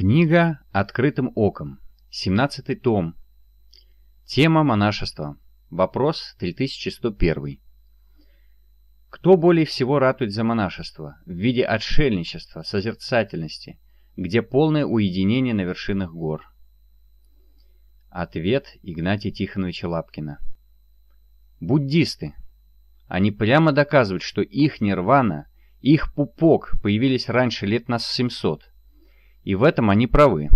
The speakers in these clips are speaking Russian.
Книга «Открытым оком», 17 том. Тема монашества. Вопрос 3101. Кто более всего ратует за монашество в виде отшельничества, созерцательности, где полное уединение на вершинах гор? Ответ Игнатия Тихоновича Лапкина. Буддисты. Они прямо доказывают, что их нирвана, их пупок появились раньше лет нас 700 и в этом они правы.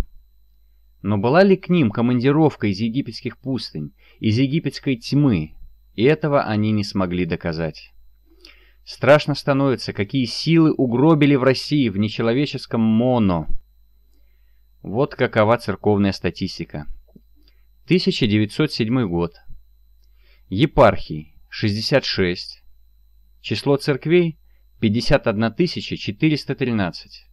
Но была ли к ним командировка из египетских пустынь, из египетской тьмы, и этого они не смогли доказать. Страшно становится, какие силы угробили в России в нечеловеческом моно. Вот какова церковная статистика. 1907 год. Епархий 66. Число церквей 51 413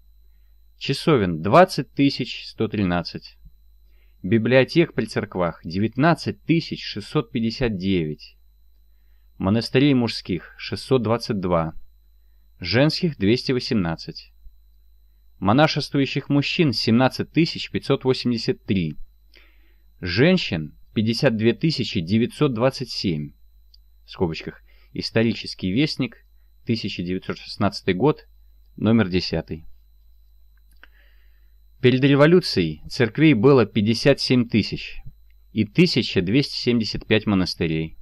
часовен 20 113. библиотек при церквах 659. монастырей мужских 622, женских 218, монашествующих мужчин 17 583, женщин 52927, в скобочках, исторический вестник, 1916 год, номер 10. Перед революцией церквей было 57 тысяч и 1275 монастырей.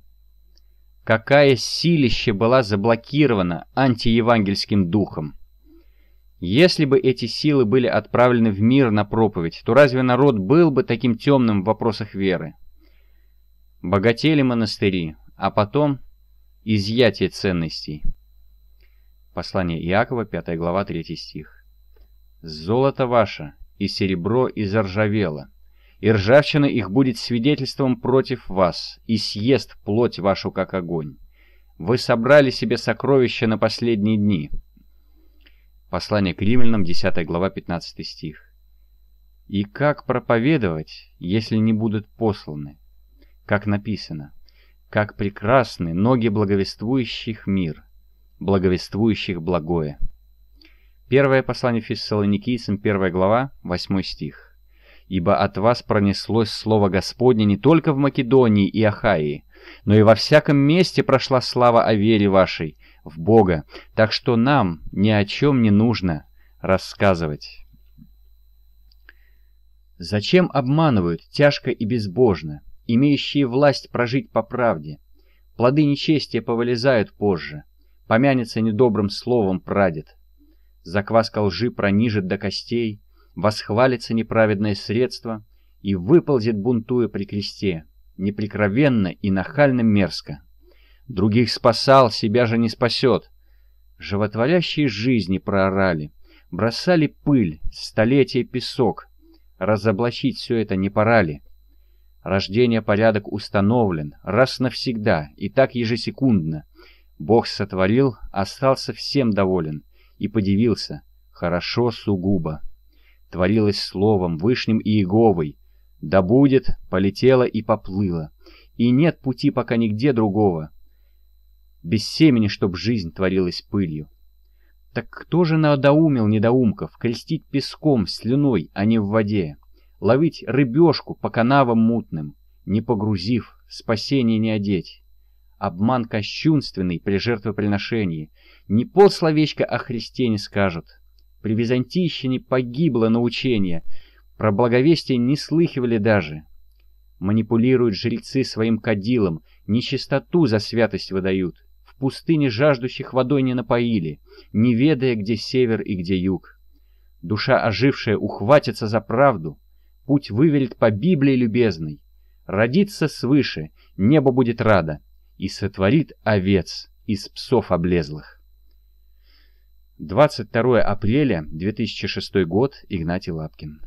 Какая силище была заблокирована антиевангельским духом! Если бы эти силы были отправлены в мир на проповедь, то разве народ был бы таким темным в вопросах веры? Богатели монастыри, а потом изъятие ценностей. Послание Иакова, 5 глава, 3 стих. «Золото ваше, и серебро и заржавело. И ржавчина их будет свидетельством против вас, и съест плоть вашу, как огонь. Вы собрали себе сокровища на последние дни. Послание к римлянам, 10 глава, 15 стих. И как проповедовать, если не будут посланы? Как написано, как прекрасны ноги благовествующих мир, благовествующих благое. Первое послание фессалоникийцам, первая глава, 8 стих. «Ибо от вас пронеслось слово Господне не только в Македонии и Ахаии, но и во всяком месте прошла слава о вере вашей, в Бога, так что нам ни о чем не нужно рассказывать». Зачем обманывают тяжко и безбожно, имеющие власть прожить по правде? Плоды нечестия повылезают позже, помянется недобрым словом прадед закваска лжи пронижит до костей, восхвалится неправедное средство и выползет, бунтуя при кресте, неприкровенно и нахально мерзко. Других спасал, себя же не спасет. Животворящие жизни проорали, бросали пыль, столетия песок. Разоблачить все это не пора ли? Рождение порядок установлен, раз навсегда, и так ежесекундно. Бог сотворил, остался всем доволен — и подивился. Хорошо сугубо. Творилось словом, вышним и иеговой. Да будет, полетело и поплыло. И нет пути пока нигде другого. Без семени, чтоб жизнь творилась пылью. Так кто же надоумил недоумков крестить песком, слюной, а не в воде? Ловить рыбешку по канавам мутным, не погрузив, спасение не одеть? обман кощунственный при жертвоприношении. Не пол полсловечка о Христе не скажут. При Византийщине погибло научение, про благовестие не слыхивали даже. Манипулируют жрецы своим кадилом, нечистоту за святость выдают. В пустыне жаждущих водой не напоили, не ведая, где север и где юг. Душа ожившая ухватится за правду, путь выверит по Библии любезной. Родиться свыше, небо будет рада и сотворит овец из псов облезлых. 22 апреля 2006 год. Игнатий Лапкин.